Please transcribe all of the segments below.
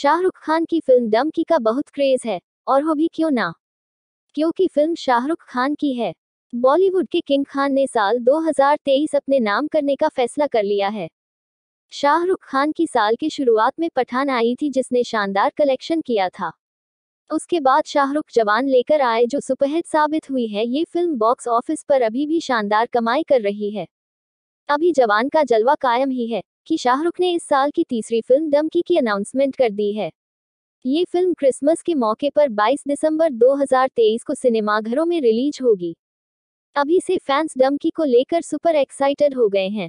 शाहरुख खान की फिल्म डमकी का बहुत क्रेज है और हो भी क्यों ना क्योंकि फिल्म शाहरुख खान की है बॉलीवुड के किंग खान ने साल 2023 अपने नाम करने का फैसला कर लिया है शाहरुख खान की साल की शुरुआत में पठान आई थी जिसने शानदार कलेक्शन किया था उसके बाद शाहरुख जवान लेकर आए जो सुपहद साबित हुई है ये फिल्म बॉक्स ऑफिस पर अभी भी शानदार कमाई कर रही है अभी जवान का जलवा कायम ही है कि शाहरुख ने इस साल की तीसरी फिल्म दमकी की अनाउंसमेंट कर दी है ये फिल्म क्रिसमस के मौके पर 22 दिसंबर 2023 को सिनेमाघरों में रिलीज होगी अभी से फैंस डमकी को लेकर सुपर एक्साइटेड हो गए हैं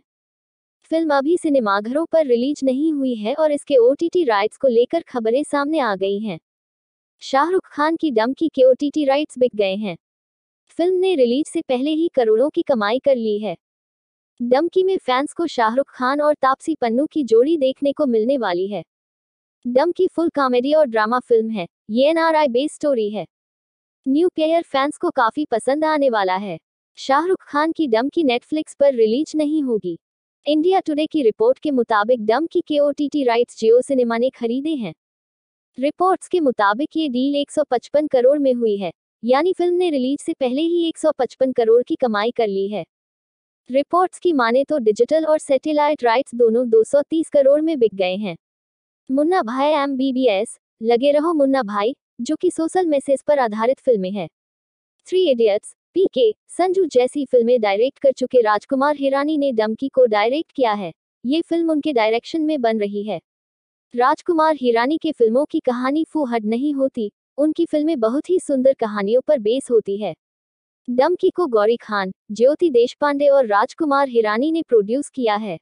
फिल्म अभी सिनेमाघरों पर रिलीज नहीं हुई है और इसके ओ राइट्स को लेकर खबरें सामने आ गई हैं शाहरुख खान की डमकी के ओ राइट्स बिक गए हैं फिल्म ने रिलीज से पहले ही करोड़ों की कमाई कर ली है डमकी में फैंस को शाहरुख खान और तापसी पन्नू की जोड़ी देखने को मिलने वाली है डमकी फुल कॉमेडी और ड्रामा फिल्म है ये एनआरआई बेस्ड स्टोरी है न्यू प्लेयर फैंस को काफी पसंद आने वाला है शाहरुख खान की डम की नेटफ्लिक्स पर रिलीज नहीं होगी इंडिया टुडे की रिपोर्ट के मुताबिक डम की के ओ राइट्स जियो सिनेमा ने खरीदे हैं रिपोर्ट्स के मुताबिक ये डील 155 करोड़ में हुई है यानी फिल्म ने रिलीज से पहले ही 155 करोड़ की कमाई कर ली है रिपोर्ट्स की माने तो डिजिटल और सैटेलाइट राइट्स दोनों 230 करोड़ में बिक गए हैं मुन्ना भाई एम लगे रहो मुन्ना भाई जो कि सोशल मैसेज पर आधारित फिल्में हैं थ्री इडियट्स पीके संजू जैसी फिल्में डायरेक्ट कर चुके राजकुमार हिरानी ने डमकी को डायरेक्ट किया है ये फिल्म उनके डायरेक्शन में बन रही है राजकुमार हिरानी के फिल्मों की कहानी फूहड़ नहीं होती उनकी फिल्में बहुत ही सुंदर कहानियों पर बेस होती है डमकी को गौरी खान ज्योति देशपांडे और राजकुमार हिरानी ने प्रोड्यूस किया है